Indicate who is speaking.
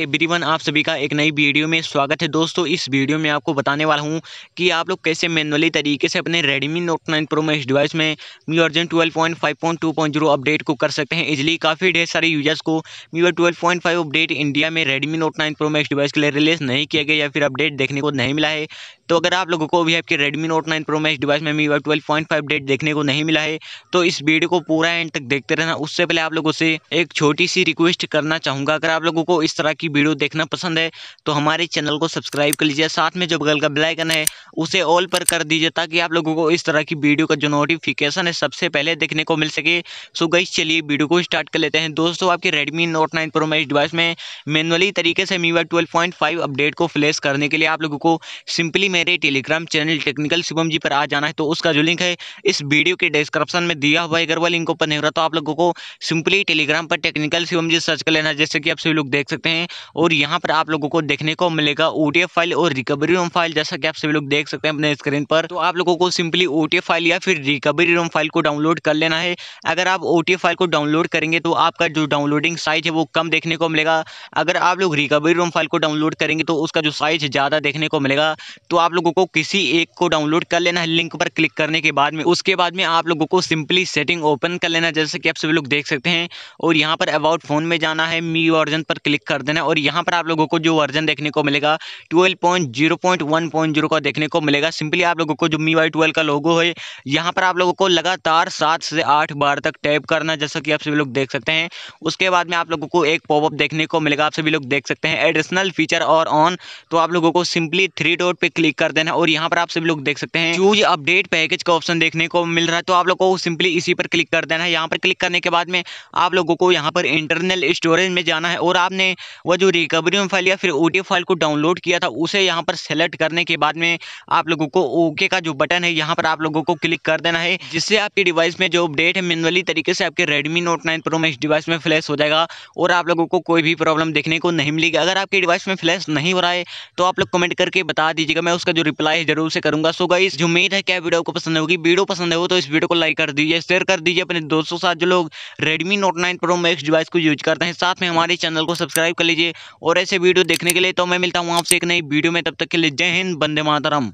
Speaker 1: everyone आप सभी का एक नई वीडियो में स्वागत है दोस्तों इस वीडियो में आपको बताने वाला हूं कि आप लोग कैसे मैनुअली तरीके से अपने Redmi note 9 pro max device में पॉइंट 12.5.2.0 अपडेट को कर सकते हैं इजली काफ़ी ढेर सारे यूजर्स को पॉइंट फाइव अपडेट इंडिया में Redmi note nine pro max device के लिए रिलीज नहीं किया गया या फिर अपडेट देखने को नहीं मिला है तो अगर आप लोगों को भी आपके Redmi note nine pro max device में पॉइंट फाइव अपडेट देखने को नहीं मिला है तो इस वीडियो को पूरा एंड तक देखते रहना उससे पहले आप लोगों से एक छोटी सी रिक्वेस्ट करना चाहूँगा अगर आप लोगों को इस तरह की की वीडियो देखना पसंद है तो हमारे चैनल को सब्सक्राइब कर लीजिए साथ में जो बगल का ब्लैकन है उसे ऑल पर कर दीजिए ताकि आप लोगों को इस तरह की वीडियो का जो नोटिफिकेशन है सबसे पहले देखने को मिल सके सो गई चलिए वीडियो को स्टार्ट कर लेते हैं दोस्तों आपके Redmi note nine pro max device में मैनुअली तरीके से मीवा ट्वेल्व अपडेट को फ्लैश करने के लिए आप लोगों को सिंपली मेरे Telegram channel technical Shivam ji पर आ जाना है तो उसका जो लिंक है इस वीडियो के डिस्क्रिप्शन में दिया हुआ है अगर वह लिंक ओपन नहीं हो रहा तो आप लोगों को सिंपली टेलीग्राम पर टेक्निकल शिवम जी सर्च कर लेना जैसे कि आप सभी लोग देख सकते हैं और यहाँ पर आप लोगों को देखने को मिलेगा ओ फाइल और रिकवरी रूम फाइल जैसा कि आप सभी लोग देख सकते हैं अपने स्क्रीन पर तो आप लोगों को सिंपली ओ फाइल या फिर रिकवरी रूम फाइल को डाउनलोड कर लेना है अगर आप ओ फाइल को डाउनलोड करेंगे तो आपका जो डाउनलोडिंग साइज है वो कम देखने को मिलेगा अगर आप लोग रिकवरी रूम फाइल को डाउनलोड करेंगे तो उसका जो साइज ज़्यादा देखने को मिलेगा तो आप लोगों को किसी एक को डाउनलोड कर लेना है लिंक पर क्लिक करने के बाद में उसके बाद में आप लोगों को सिंपली सेटिंग ओपन कर लेना जैसे कि आप सभी लोग देख सकते हैं और यहाँ पर अबाउट फ़ोन में जाना है मी वर्जन पर क्लिक कर देना और यहाँ पर आप लोगों को जो वर्जन देखने को मिलेगा twelve point zero point one point zero का देखने को मिलेगा सिंपली आप लोगों को जो मी वाई ट्वेल्व का लोगो है यहाँ पर आप लोगों को लगातार सात से आठ बार तक टैप करना जैसा कि आप सभी लोग देख सकते हैं उसके बाद में आप लोगों को एक पॉपअप देखने को मिलेगा आप सभी लोग देख सकते हैं एडिशनल फीचर और ऑन तो आप लोगों को सिंपली थ्री डॉट पर क्लिक कर देना और यहाँ पर आप सभी लोग देख सकते हैं चूज अपडेट पैकेज का ऑप्शन देखने को मिल रहा है तो आप लोगों को सिंपली इसी पर क्लिक कर देना है यहाँ पर क्लिक करने के बाद में आप लोगों को यहाँ पर इंटरनल स्टोरेज में जाना है और आपने वो और जो रिकवरी में फाइल या फिर ओ फाइल को डाउनलोड किया था उसे यहाँ पर सेलेक्ट करने के बाद में आप लोगों को ओके का जो बटन है यहाँ पर आप लोगों को क्लिक कर देना है जिससे आपके डिवाइस में जो अपडेट है मेनुअली तरीके से आपके Redmi note nine pro max device में फ्लैश हो जाएगा और आप लोगों को कोई भी प्रॉब्लम देखने को नहीं मिलेगी अगर आपके डिवाइस में फ्लैश नहीं हो रहा है तो आप लोग कमेंट करके बता दीजिएगा मैं उसका जो रिप्लाई है जरूर से करूँगा सो गाइस जो उम्मीद है क्या वीडियो को पसंद होगी वीडियो पसंद हो तो इस वीडियो को लाइक कर दीजिए शेयर कर दीजिए अपने दोस्तों साथ जो लोग Redmi note nine pro max device को यूज करते हैं साथ में हमारे चैनल को सब्सक्राइब कर लीजिए और ऐसे वीडियो देखने के लिए तो मैं मिलता हूँ आपसे एक नई वीडियो में तब तक के लिए जय हिंद बंदे मातरम